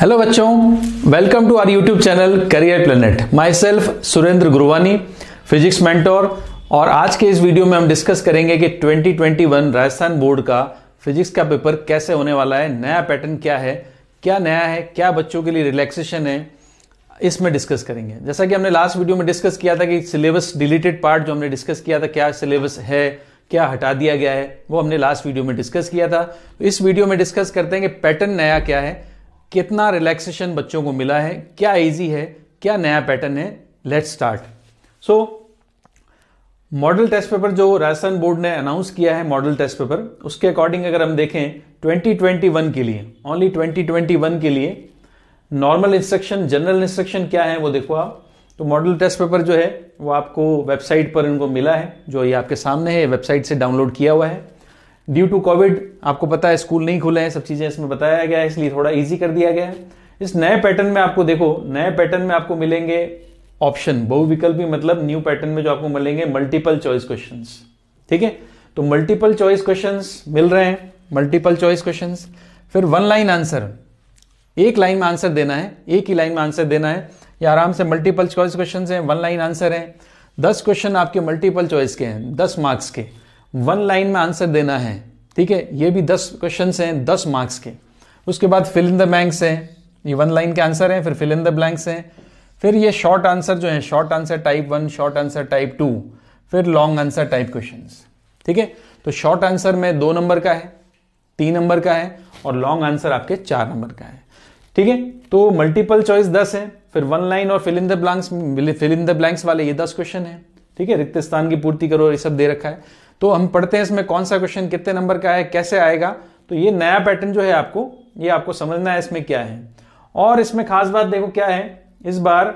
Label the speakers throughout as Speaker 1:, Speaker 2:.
Speaker 1: hello बच्चों welcome to our YouTube channel career planet myself Surendra Guruwani physics mentor और आज के इस वीडियो में हम डिस्कस करेंगे कि 2021 राजस्थान बोर्ड का फिजिक्स का पेपर कैसे होने वाला है नया पैटर्न क्या है क्या नया है क्या बच्चों के लिए रिलैक्सेशन है इसमें डिस्कस करेंगे जैसा कि हमने लास्ट वीडियो में डिस्कस किया था कि सिलेबस डिलीटेड पार्ट जो हमने डिस्कस किया था क्या सिलेबस है क्या हटा दिया गया है वो हमने लास्ट वीडियो में डिस्कस किया था तो इस वीडियो में डिस्कस करते हैं कि पैटर्न नया क्या है कितना रिलैक्सेशन बच्चों को मिला है क्या इजी है क्या नया पैटर्न है let's start so model test paper जो राजस्थान बोर्ड ने अनाउंस किया है मॉडल टेस्ट पेपर उसके अकॉर्डिंग अगर हम देखें 2021 के लिए ओनली 2021 के लिए नॉर्मल इंस्ट्रक्शन जनरल इंस्ट्रक्शन क्या है वो देखो आप तो मॉडल टेस्ट पेपर जो है वो आपको वेबसाइट पर इनको मिला है जो ये आपके सामने है वेबसाइट से डाउनलोड किया हुआ है ड्यू टू कोविड आपको पता है स्कूल नहीं खुले हैं सब चीज़ें इसमें बताया गया है इसलिए थोड़ा ईजी कर दिया गया है इस नए पैटर्न में आपको देखो नए पैटर्न में आपको मिलेंगे ऑप्शन बहुविकल्पी मतलब न्यू पैटर्न में जो आपको मिलेंगे मल्टीपल चॉइस क्वेश्चन ठीक है तो मल्टीपल चॉइस क्वेश्चन मिल रहे हैं मल्टीपल चॉइस क्वेश्चन फिर वन लाइन आंसर एक लाइन में आंसर देना है एक ही लाइन में आंसर देना है या आराम से मल्टीपल चॉइस क्वेश्चन है वन लाइन आंसर है दस क्वेश्चन आपके मल्टीपल चॉइस के हैं दस मार्क्स के वन लाइन में आंसर देना है ठीक है ये भी दस क्वेश्चन हैं दस मार्क्स के उसके बाद फिल इन द ब्लैंक्स हैं ये वन लाइन के आंसर हैं फिर फिल इन द ब्लैंक्स हैं फिर ये शॉर्ट आंसर जो है short answer type one short answer type two फिर लॉन्ग आंसर टाइप क्वेश्चन ठीक है तो शॉर्ट आंसर में दो नंबर का है तीन नंबर का है और लॉन्ग आंसर आपके चार नंबर का है ठीक है तो मल्टीपल चॉइस दस है फिर वन लाइन और fill in the blanks fill in the blanks वाले ये दस क्वेश्चन है ठीक है रिक्त स्थान की पूर्ति करो ये सब दे रखा है तो हम पढ़ते हैं इसमें कौन सा क्वेश्चन कितने नंबर का है कैसे आएगा तो ये नया पैटर्न जो है आपको ये आपको समझना है इसमें क्या है और इसमें खास बात देखो क्या है इस बार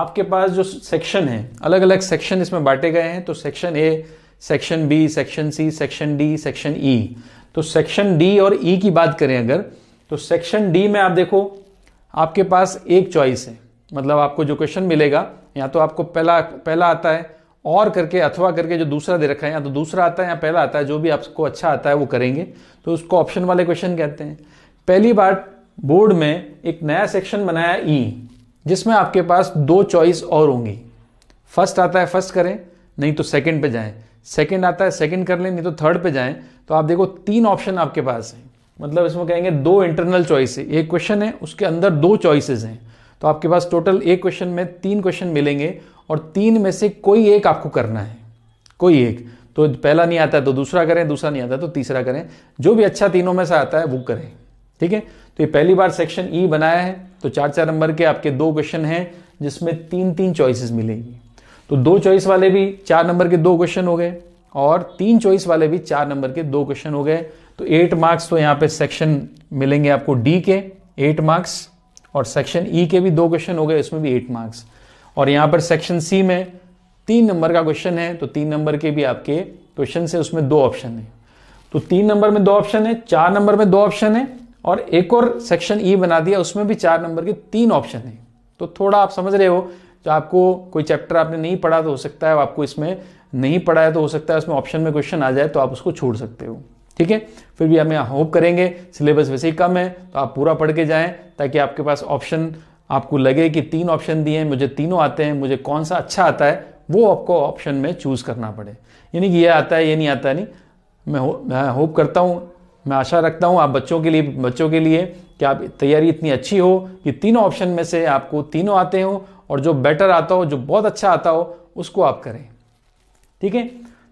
Speaker 1: आपके पास जो सेक्शन है अलग अलग सेक्शन इसमें बांटे गए हैं तो section A section B section C section D section E तो सेक्शन डी और ई e की बात करें अगर तो सेक्शन डी में आप देखो आपके पास एक चॉइस है मतलब आपको जो क्वेश्चन मिलेगा या तो आपको पहला पहला आता है और करके अथवा करके जो दूसरा दे रखा है या तो दूसरा आता है या पहला आता है जो भी आपको अच्छा आता है वो करेंगे तो उसको ऑप्शन वाले क्वेश्चन कहते हैं पहली बार बोर्ड में एक नया सेक्शन बनाया ई e, जिसमें आपके पास दो चॉइस और होंगी फर्स्ट आता है फर्स्ट करें नहीं तो सेकंड पे जाएं सेकंड आता है सेकंड कर लें नहीं तो थर्ड पे जाएं तो आप देखो तीन ऑप्शन आपके पास हैं मतलब इसमें कहेंगे दो इंटरनल चॉइस है एक क्वेश्चन है उसके अंदर दो चॉइसेस हैं तो आपके पास टोटल एक क्वेश्चन में तीन क्वेश्चन मिलेंगे और तीन में से कोई एक आपको करना है कोई एक तो पहला नहीं आता है तो दूसरा करें दूसरा नहीं आता तो तीसरा करें जो भी अच्छा तीनों में से आता है वो करें ठीक है तो ये पहली बार सेक्शन ई e बनाया है तो चार चार नंबर के आपके दो क्वेश्चन हैं जिसमें तीन तीन चॉइसेस मिलेंगी तो दो चॉइस वाले भी चार नंबर के दो क्वेश्चन हो गए और तीन चॉइस वाले भी चार नंबर के दो क्वेश्चन हो गए तो एट मार्क्स तो यहाँ पे सेक्शन मिलेंगे आपको डी के एट मार्क्स और सेक्शन ई e के भी दो क्वेश्चन हो गए उसमें भी एट मार्क्स और यहाँ पर सेक्शन सी में तीन नंबर का क्वेश्चन है तो तीन नंबर के भी आपके क्वेश्चन से उसमें दो ऑप्शन है तो तीन नंबर में दो ऑप्शन है चार नंबर में दो ऑप्शन है और एक और सेक्शन ई e बना दिया उसमें भी चार नंबर के तीन ऑप्शन है तो थोड़ा आप समझ रहे हो जो आपको कोई चैप्टर आपने नहीं पढ़ा तो हो सकता है आपको इसमें नहीं पढ़ा है तो हो सकता है उसमें ऑप्शन में क्वेश्चन आ जाए तो आप उसको छोड़ सकते हो ठीक है फिर भी हमें होप करेंगे सिलेबस वैसे ही कम है तो आप पूरा पढ़ के जाएं ताकि आपके पास ऑप्शन आपको लगे कि तीन ऑप्शन दिए हैं मुझे तीनों आते हैं मुझे कौन सा अच्छा आता है वो आपको ऑप्शन में चूज़ करना पड़े यानी कि ये आता है ये नहीं आता है, नहीं मैं हो, मैं होप करता हूँ मैं आशा रखता हूँ आप बच्चों के लिए बच्चों के लिए कि आप तैयारी इतनी अच्छी हो कि तीनों ऑप्शन में से आपको तीनों आते हो और जो बेटर आता हो जो बहुत अच्छा आता हो उसको आप करें ठीक है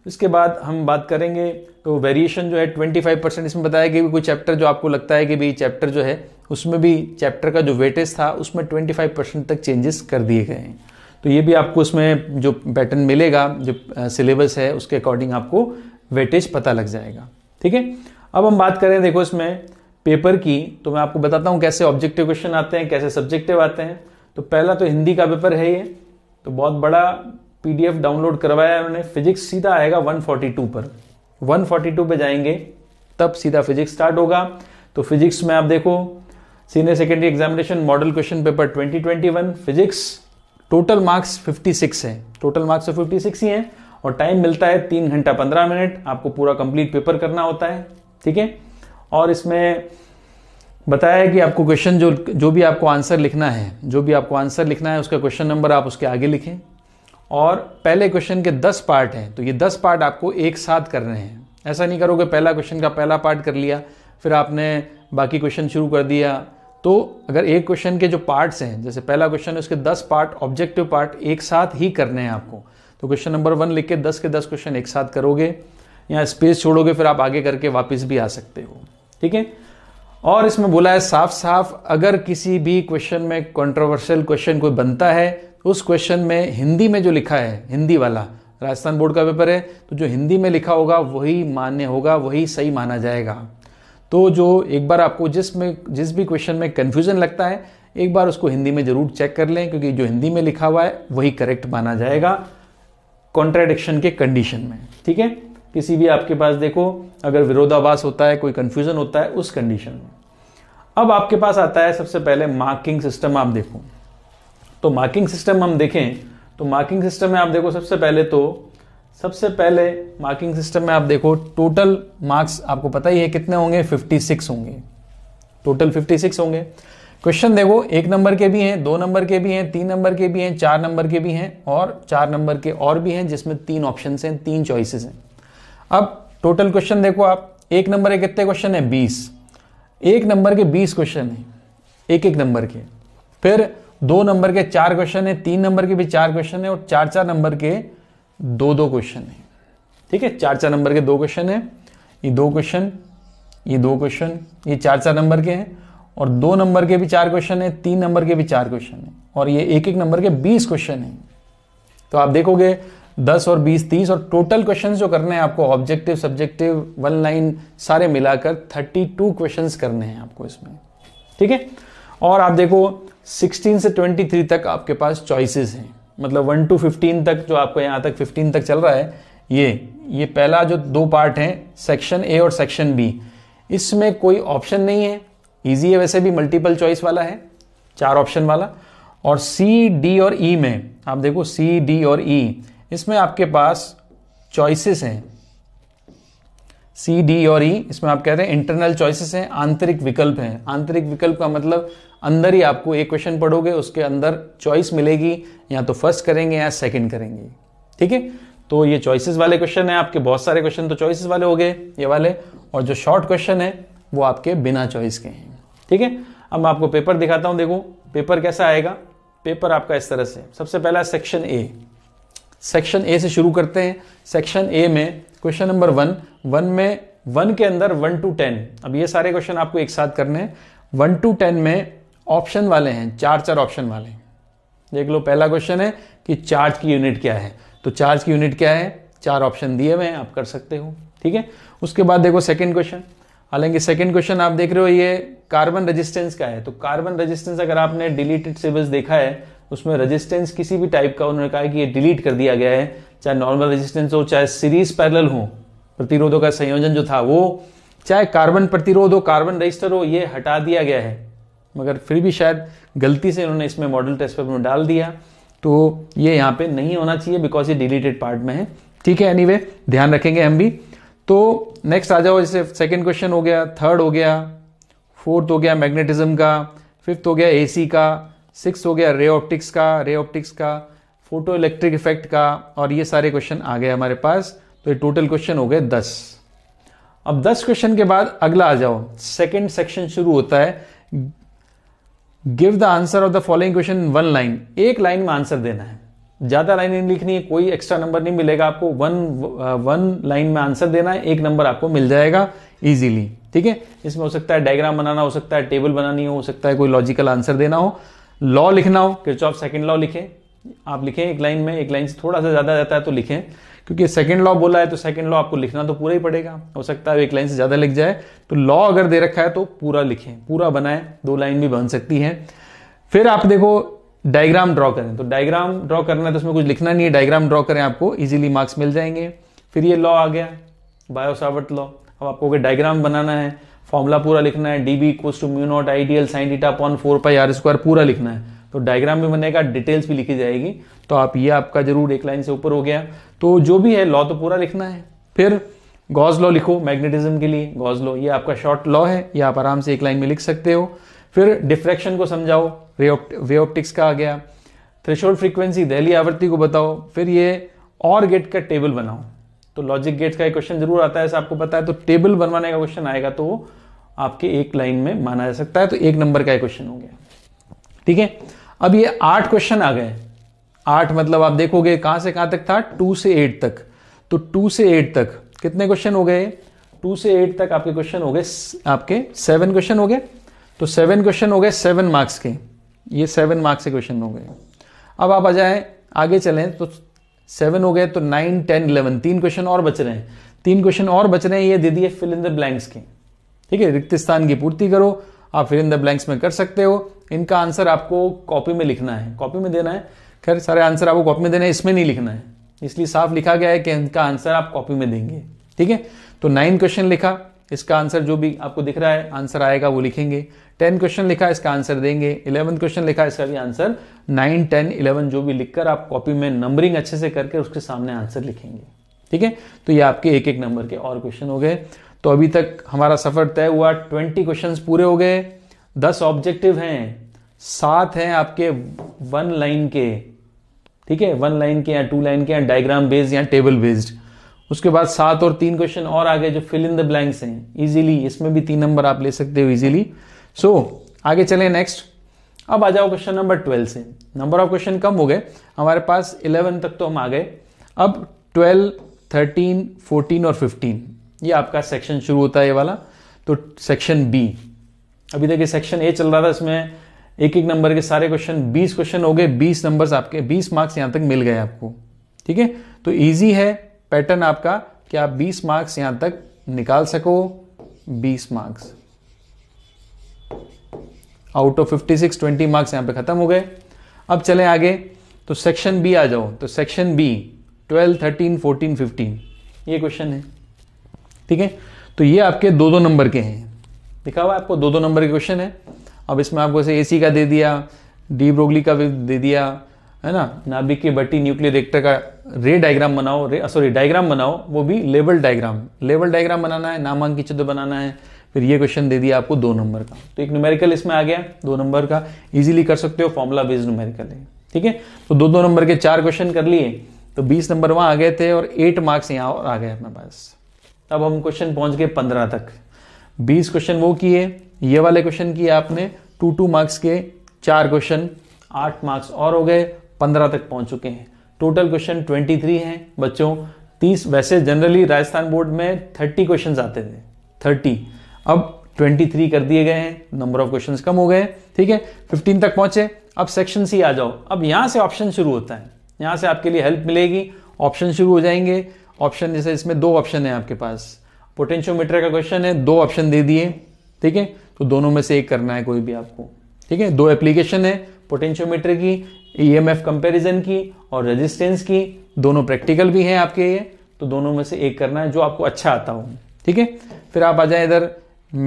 Speaker 1: इसके बाद हम बात करेंगे तो वेरिएशन जो है 25 परसेंट इसमें बताया गया कोई चैप्टर जो आपको लगता है कि भाई चैप्टर जो है उसमें भी चैप्टर का जो वेटेज था उसमें 25 परसेंट तक चेंजेस कर दिए गए हैं तो ये भी आपको उसमें जो पैटर्न मिलेगा जो सिलेबस है उसके अकॉर्डिंग आपको वेटेज पता लग जाएगा ठीक है अब हम बात करें देखो इसमें पेपर की तो मैं आपको बताता हूँ कैसे ऑब्जेक्टिव क्वेश्चन आते हैं कैसे सब्जेक्टिव आते हैं तो पहला तो हिंदी का पेपर है ये तो बहुत बड़ा पीडीएफ डाउनलोड करवाया उन्होंने फिजिक्स सीधा आएगा 142 पर 142 पे जाएंगे तब सीधा फिजिक्स स्टार्ट होगा तो फिजिक्स में आप देखो senior secondary examination model question paper 2021 physics total marks 56 है टोटल मार्क्स तो 56 ही हैं और टाइम मिलता है तीन घंटा पंद्रह मिनट आपको पूरा कंप्लीट पेपर करना होता है ठीक है और इसमें बताया है कि आपको क्वेश्चन जो जो भी आपको आंसर लिखना है जो भी आपको आंसर लिखना है उसका क्वेश्चन नंबर आप उसके आगे लिखें और पहले क्वेश्चन के दस पार्ट हैं तो ये दस पार्ट आपको एक साथ करने हैं ऐसा नहीं करोगे पहला क्वेश्चन का पहला पार्ट कर लिया फिर आपने बाकी क्वेश्चन शुरू कर दिया तो अगर एक क्वेश्चन के जो पार्ट्स हैं जैसे पहला क्वेश्चन है उसके दस पार्ट ऑब्जेक्टिव पार्ट एक साथ ही करने हैं आपको तो क्वेश्चन नंबर वन लिख के दस के दस क्वेश्चन एक साथ करोगे या स्पेस छोड़ोगे फिर आप आगे करके वापस भी आ सकते हो ठीक है और इसमें बोला है साफ साफ अगर किसी भी क्वेश्चन में कंट्रोवर्शियल क्वेश्चन कोई बनता है उस क्वेश्चन में हिंदी में जो लिखा है हिंदी वाला राजस्थान बोर्ड का पेपर है तो जो हिंदी में लिखा होगा वही मान्य होगा वही सही माना जाएगा तो जो एक बार आपको जिस में जिस भी क्वेश्चन में कन्फ्यूजन लगता है एक बार उसको हिंदी में ज़रूर चेक कर लें क्योंकि जो हिंदी में लिखा हुआ है वही करेक्ट माना जाएगा कॉन्ट्राडिक्शन के कंडीशन में ठीक है किसी भी आपके पास देखो अगर विरोधाभास होता है कोई कन्फ्यूजन होता है उस कंडीशन में अब आपके पास आता है सबसे पहले मार्किंग सिस्टम आप देखो तो मार्किंग सिस्टम हम देखें तो मार्किंग सिस्टम में आप देखो सबसे पहले तो सबसे पहले मार्किंग सिस्टम में आप देखो टोटल मार्क्स आपको पता ही है कितने होंगे 56 होंगे टोटल 56 होंगे क्वेश्चन देखो एक नंबर के भी हैं दो नंबर के भी हैं तीन नंबर के भी हैं चार नंबर के भी हैं और चार नंबर के और भी हैं जिसमें तीन ऑप्शन हैं तीन चॉइसेस हैं अब टोटल क्वेश्चन देखो आप एक नंबर के कितने क्वेश्चन है बीस एक नंबर के बीस क्वेश्चन है एक एक नंबर के फिर दो नंबर के चार क्वेश्चन है तीन नंबर के भी चार क्वेश्चन है और चार चार नंबर के दो दो क्वेश्चन है ठीक है चार चार नंबर के दो क्वेश्चन है ये दो क्वेश्चन ये दो क्वेश्चन ये चार चार नंबर के हैं और दो नंबर के भी चार क्वेश्चन है तीन नंबर के भी चार क्वेश्चन है और ये एक एक नंबर के बीस क्वेश्चन है तो आप देखोगे दस और बीस तीस और टोटल क्वेश्चन जो करने हैं आपको ऑब्जेक्टिव सब्जेक्टिव वन लाइन सारे मिलाकर थर्टी टू क्वेश्चन करने हैं आपको इसमें ठीक है और आप देखो 16 से 23 तक आपके पास चॉइसेस हैं मतलब 1 टू 15 तक जो आपको यहाँ तक 15 तक चल रहा है ये ये पहला जो दो पार्ट हैं सेक्शन ए और सेक्शन बी इसमें कोई ऑप्शन नहीं है ईजी है वैसे भी मल्टीपल चॉइस वाला है चार ऑप्शन वाला और सी डी और ई e में आप देखो सी डी और ई e, इसमें आपके पास चॉइसेस हैं सी डी और ई e, इसमें आप कहते हैं इंटरनल चॉइसेस हैं आंतरिक विकल्प हैं आंतरिक विकल्प का मतलब अंदर ही आपको एक क्वेश्चन पढ़ोगे उसके अंदर चॉइस मिलेगी या तो फर्स्ट करेंगे या सेकंड करेंगे ठीक है तो ये चॉइसेस वाले क्वेश्चन है आपके बहुत सारे क्वेश्चन तो चॉइसेस वाले हो गए ये वाले और जो शॉर्ट क्वेश्चन है वो आपके बिना चॉइस के हैं ठीक है अब मैं आपको पेपर दिखाता हूँ देखो पेपर कैसा आएगा पेपर आपका इस तरह से सबसे पहला सेक्शन ए सेक्शन ए से शुरू करते हैं सेक्शन ए में क्वेश्चन नंबर वन वन में वन के अंदर वन टू टेन अब ये सारे क्वेश्चन आपको एक साथ करने हैं वन टू टेन में ऑप्शन वाले हैं चार चार ऑप्शन वाले देख लो पहला क्वेश्चन है कि चार्ज की यूनिट क्या है तो चार्ज की यूनिट क्या है चार ऑप्शन दिए हुए हैं आप कर सकते हो ठीक है उसके बाद देखो सेकेंड क्वेश्चन हालांकि सेकेंड क्वेश्चन आप देख रहे हो ये कार्बन रेजिस्टेंस का है तो कार्बन रेजिस्टेंस अगर आपने डिलीटेड सिलेबस देखा है उसमें रजिस्टेंस किसी भी टाइप का उन्होंने कहा कि ये डिलीट कर दिया गया है चाहे नॉर्मल रजिस्टेंस हो चाहे सीरीज पैरल हो प्रतिरोधों का संयोजन जो था वो चाहे कार्बन प्रतिरोध हो कार्बन रजिस्टर हो ये हटा दिया गया है मगर फिर भी शायद गलती से उन्होंने इसमें मॉडल टेस्ट पेपर में डाल दिया तो ये यहाँ पे नहीं होना चाहिए बिकॉज ये डिलीटेड पार्ट में है ठीक है एनी anyway, ध्यान रखेंगे हम भी तो नेक्स्ट आ जाओ जैसे सेकेंड क्वेश्चन हो गया थर्ड हो गया फोर्थ हो गया मैग्नेटिज्म का फिफ्थ हो गया एसी का सिक्स हो गया रे ऑप्टिक्स का रे ऑप्टिक्स का फोटो इलेक्ट्रिक इफेक्ट का और ये सारे क्वेश्चन आ गए हमारे पास तो ये टोटल क्वेश्चन हो गए दस अब दस क्वेश्चन के बाद अगला आ जाओ सेकेंड सेक्शन शुरू होता है give the answer of the following question one line एक लाइन में आंसर देना है ज्यादा लाइन नहीं लिखनी है कोई एक्स्ट्रा नंबर नहीं मिलेगा आपको वन वन लाइन में आंसर देना है एक नंबर आपको मिल जाएगा इजीली ठीक है इसमें हो सकता है डायग्राम बनाना हो सकता है टेबल बनानी हो सकता है कोई लॉजिकल आंसर देना हो लॉ लिखना हो किच ऑफ सेकेंड लॉ लिखें आप लिखें एक लाइन में एक लाइन से थोड़ा सा ज़्यादा रहता है तो लिखें क्योंकि सेकंड लॉ बोला है तो सेकंड लॉ आपको लिखना तो पूरा ही पड़ेगा हो सकता है एक लाइन से ज़्यादा लिख जाए तो लॉ अगर दे रखा है तो पूरा लिखें पूरा बनाएं दो लाइन भी बन सकती है फिर आप देखो डायग्राम ड्रॉ करें तो डायग्राम ड्रॉ करना है तो उसमें कुछ लिखना नहीं है डायग्राम ड्रॉ करें आपको इजिली मार्क्स मिल जाएंगे फिर ये लॉ आ गया बायोसावर्ट लॉ अब आपको डायग्राम बनाना है फॉर्मूला पूरा लिखना है dB equal to mu naught I dl sine theta upon four pi r square पूरा लिखना है तो डायग्राम भी बनेगा डिटेल्स भी लिखी जाएगी तो आप ये आपका जरूर एक लाइन से ऊपर हो गया तो जो भी है लॉ तो पूरा लिखना है फिर गॉज लॉ लिखो मैग्नेटिज्म के लिए गॉज लॉ ये आपका शॉर्ट लॉ है ये आप आराम से एक लाइन में लिख सकते हो फिर डिफ्रेक्शन को समझाओ वे ऑप्टिक्स का आ गया थ्रेशोल्ड फ्रीक्वेंसी दहली आवृत्ति को बताओ फिर ये और गेट का टेबल बनाओ तो लॉजिक गेट का एक क्वेश्चन जरूर आता है ऐसा आपको पता है तो टेबल बनवाने का क्वेश्चन आएगा तो आपके एक लाइन में माना जा सकता है तो एक नंबर का क्वेश्चन हो गया ठीक है अब ये आठ क्वेश्चन आ गए आठ मतलब आप देखोगे कहां से कहां तक था टू से एट तक तो टू से एट तक कितने क्वेश्चन हो गए टू से एट तक आपके क्वेश्चन हो गए आपके सेवन क्वेश्चन हो गए तो सेवन क्वेश्चन हो गए सेवन मार्क्स के ये सेवन मार्क्स के क्वेश्चन हो गए अब आप आ जाए आगे चलें तो सेवन हो गए तो नाइन टेन इलेवन तीन क्वेश्चन और बच रहे हैं तीन क्वेश्चन और बच रहे हैं ये दे दिए फिल इन द ब्लैंक्स के ठीक है रिक्त स्थान की पूर्ति करो आप फिर इन द ब्लैंक्स में कर सकते हो इनका आंसर आपको कॉपी में लिखना है कॉपी में देना है खैर सारे आंसर आपको कॉपी में देना है इसमें नहीं लिखना है इसलिए साफ लिखा गया है कि इनका आंसर आप कॉपी में देंगे ठीक है तो नाइन क्वेश्चन लिखा इसका आंसर जो भी आपको दिख रहा है आंसर आएगा वो लिखेंगे टेन क्वेश्चन लिखा इसका आंसर देंगे इलेवन क्वेश्चन लिखा इसका भी आंसर नाइन टेन इलेवन जो भी लिखकर आप कॉपी में नंबरिंग अच्छे से करके उसके सामने आंसर लिखेंगे ठीक है तो ये आपके एक एक नंबर के और क्वेश्चन हो गए तो अभी तक हमारा सफर तय हुआ ट्वेंटी क्वेश्चन पूरे हो गए दस ऑब्जेक्टिव हैं सात हैं आपके वन लाइन के ठीक है वन लाइन के या टू लाइन के या डायग्राम बेस्ड या टेबल बेस्ड उसके बाद सात और तीन क्वेश्चन और आ गए जो फिल इन द ब्लैंक्स हैं इजीली इसमें भी तीन नंबर आप ले सकते हो इजीली सो so, आगे चले नेक्स्ट अब आ जाओ क्वेश्चन नंबर ट्वेल्व से नंबर ऑफ क्वेश्चन कम हो गए हमारे पास इलेवन तक तो हम आ गए अब ट्वेल्व थर्टीन फोर्टीन और फिफ्टीन ये आपका सेक्शन शुरू होता है ये वाला तो सेक्शन बी अभी देखिए सेक्शन ए चल रहा था इसमें एक एक नंबर के सारे क्वेश्चन बीस क्वेश्चन हो गए बीस नंबर आपके बीस मार्क्स यहां तक मिल गए आपको ठीक है तो ईजी है पैटर्न आपका कि आप बीस मार्क्स यहां तक निकाल सको बीस marks out of fifty six twenty marks यहां पे खत्म हो गए अब चले आगे तो सेक्शन बी आ जाओ तो section B twelve thirteen fourteen fifteen ये क्वेश्चन है ठीक है तो ये आपके दो दो नंबर के हैं दिखा हुआ आपको दो दो नंबर के क्वेश्चन है अब इसमें आपको ए एसी का दे दिया डी ब्रोगली का दे दिया है ना नाभिक के बट्टी न्यूक्लियर रिएक्टर का रे डायग्राम बनाओ रे सॉरी डायग्राम बनाओ वो भी लेवल डायग्राम लेवल डायग्राम बनाना है नामांकित चित्र बनाना है फिर ये क्वेश्चन दे दिया आपको दो नंबर का तो एक न्यूमेरिकल इसमें आ गया दो नंबर का इजीली कर सकते हो फॉर्मूला बेस्ड न्यूमेरिकल है ठीक है तो दो दो नंबर के चार क्वेश्चन कर लिए तो 20 नंबर वहां आ गए थे और 8 मार्क्स यहाँ और आ गए अपने पास अब हम क्वेश्चन पहुंच गए 15 तक 20 क्वेश्चन वो किए ये वाले क्वेश्चन किए आपने टू टू मार्क्स के चार क्वेश्चन आठ मार्क्स और हो गए पंद्रह तक पहुंच चुके हैं टोटल क्वेश्चन ट्वेंटी थ्री हैं बच्चों तीस वैसे जनरली राजस्थान बोर्ड में थर्टी क्वेश्चन आते थे थर्टी अब ट्वेंटी थ्री कर दिए गए हैं नंबर ऑफ क्वेश्चन कम हो गए ठीक है फिफ्टीन तक पहुंचे अब सेक्शन सी आ जाओ अब यहां से ऑप्शन शुरू होता है यहाँ से आपके लिए हेल्प मिलेगी ऑप्शन शुरू हो जाएंगे ऑप्शन जैसे इसमें दो ऑप्शन है आपके पास पोटेंशियोमीटर का क्वेश्चन है दो ऑप्शन दे दिए ठीक है तो दोनों में से एक करना है कोई भी आपको ठीक है दो एप्लीकेशन है पोटेंशियोमीटर की ई एम एफ कंपेरिजन की और रेजिस्टेंस की दोनों प्रैक्टिकल भी हैं आपके ये तो दोनों में से एक करना है जो आपको अच्छा आता हो ठीक है फिर आप आ जाए इधर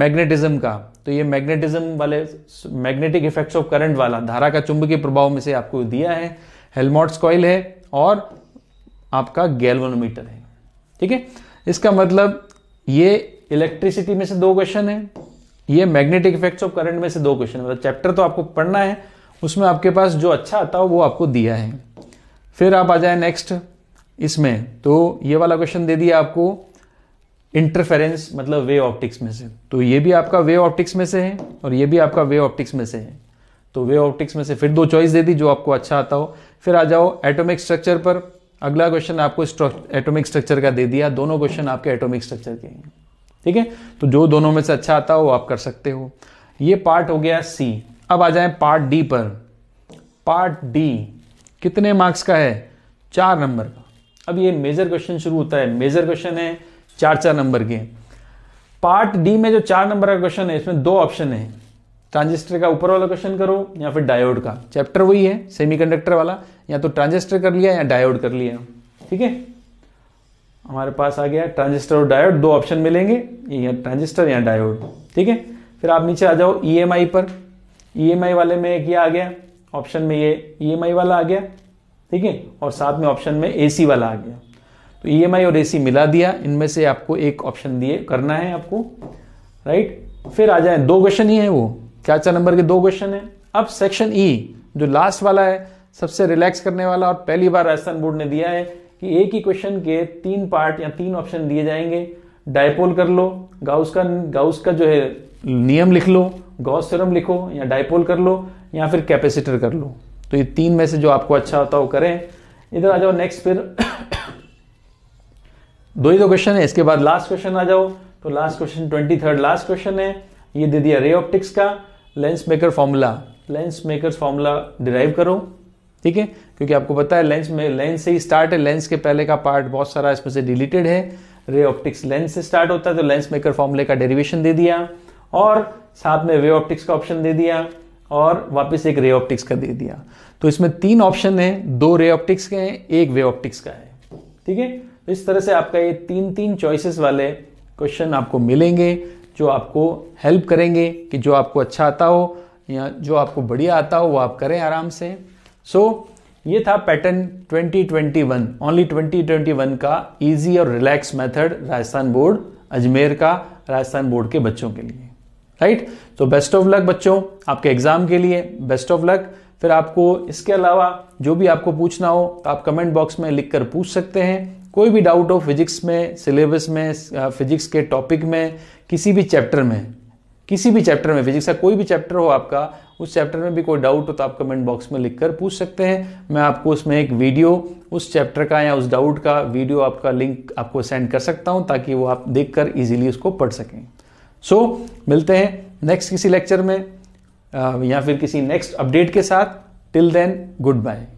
Speaker 1: मैग्नेटिज्म का तो ये मैग्नेटिज्म वाले मैग्नेटिक इफेक्ट्स ऑफ करंट वाला धारा का चुंबकीय प्रभाव में से आपको दिया है हेलमोट्स कॉइल है और आपका गैल्वनोमीटर है ठीक है इसका मतलब ये इलेक्ट्रिसिटी में से दो क्वेश्चन है ये मैग्नेटिक इफेक्ट्स ऑफ करंट में से दो क्वेश्चन मतलब चैप्टर तो आपको पढ़ना है उसमें आपके पास जो अच्छा आता हो वो आपको दिया है फिर आप आ जाए नेक्स्ट इसमें तो ये वाला क्वेश्चन दे दिया आपको इंटरफेरेंस मतलब वे ऑप्टिक्स में से तो ये भी आपका वे ऑप्टिक्स में से है और ये भी आपका वे ऑप्टिक्स में से है तो वे ऑप्टिक्स में से फिर दो चॉइस दे दी जो आपको अच्छा आता हो फिर आ जाओ एटॉमिक स्ट्रक्चर पर अगला क्वेश्चन आपको एटॉमिक स्ट्रक्चर का दे दिया दोनों क्वेश्चन आपके एटॉमिक स्ट्रक्चर के हैं ठीक है तो जो दोनों में से अच्छा आता हो आप कर सकते हो ये पार्ट हो गया सी अब आ जाए पार्ट डी पर पार्ट डी कितने मार्क्स का है चार नंबर का अब ये मेजर क्वेश्चन शुरू होता है मेजर क्वेश्चन है चार चार नंबर के पार्ट डी में जो चार नंबर का क्वेश्चन है इसमें दो ऑप्शन है ट्रांजिस्टर का ऊपर वाला क्वेश्चन करो या फिर डायोड का चैप्टर वही है सेमीकंडक्टर वाला या तो ट्रांजिस्टर कर लिया या डायोड कर लिया ठीक है हमारे पास आ गया ट्रांजिस्टर और डायोड दो ऑप्शन मिलेंगे या ट्रांजिस्टर या डायोड ठीक है फिर आप नीचे आ जाओ ई e पर ई e वाले में एक ये आ गया ऑप्शन में ये ई e वाला आ गया ठीक है और साथ में ऑप्शन में ए वाला आ गया तो ई और ए मिला दिया इनमें से आपको एक ऑप्शन दिए करना है आपको राइट फिर आ जाए दो क्वेश्चन ही है वो क्या चार नंबर के दो क्वेश्चन है अब सेक्शन ई e, जो लास्ट वाला है सबसे रिलैक्स करने वाला और पहली बार राजस्थान बोर्ड ने दिया है कि एक ही क्वेश्चन के तीन पार्ट या तीन ऑप्शन दिए जाएंगे डायपोल कर लो गाउस का गाउस का जो है नियम लिख लो गॉस सिरम लिखो या डायपोल कर लो या फिर कैपेसिटर कर लो तो ये तीन में से जो आपको अच्छा होता हो करें इधर आ जाओ नेक्स्ट फिर दो ही दो क्वेश्चन है इसके बाद लास्ट क्वेश्चन आ जाओ तो last question twenty third last question है ये दे दिया रे ऑप्टिक्स का lens maker formula lens maker formula derive करो ठीक है क्योंकि आपको पता है लेंस में लेंस से ही स्टार्ट है लेंस के पहले का पार्ट बहुत सारा इसमें से डिलीटेड है रे ऑप्टिक्स लेंस से स्टार्ट होता है तो लेंस मेकर फॉर्मूले का डेरिवेशन दे दिया और साथ में वे ऑप्टिक्स का ऑप्शन दे दिया और वापस एक रे ऑप्टिक्स का दे दिया तो इसमें तीन ऑप्शन है दो रे ऑप्टिक्स के हैं एक वे ऑप्टिक्स का है ठीक है तो इस तरह से आपका ये तीन तीन चॉइसेस वाले क्वेश्चन आपको मिलेंगे जो आपको हेल्प करेंगे कि जो आपको अच्छा आता हो या जो आपको बढ़िया आता हो वो आप करें आराम से सो so, ये था पैटर्न 2021 ओनली 2021 का इजी और relax method Rajasthan board Ajmer का राजस्थान बोर्ड के बच्चों के लिए राइट तो बेस्ट ऑफ लक बच्चों आपके एग्जाम के लिए बेस्ट ऑफ लक फिर आपको इसके अलावा जो भी आपको पूछना हो तो आप कमेंट बॉक्स में लिख कर पूछ सकते हैं कोई भी डाउट हो फिजिक्स में सिलेबस में फिजिक्स uh, के टॉपिक में किसी भी चैप्टर में किसी भी चैप्टर में फिजिक्स का कोई भी चैप्टर हो आपका उस चैप्टर में भी कोई डाउट हो तो आप कमेंट बॉक्स में लिखकर पूछ सकते हैं मैं आपको उसमें एक वीडियो उस चैप्टर का या उस डाउट का वीडियो आपका लिंक आपको सेंड कर सकता हूं ताकि वो आप देखकर इजीली उसको पढ़ सकें सो so, मिलते हैं नेक्स्ट किसी लेक्चर में या फिर किसी नेक्स्ट अपडेट के साथ टिल देन गुड बाय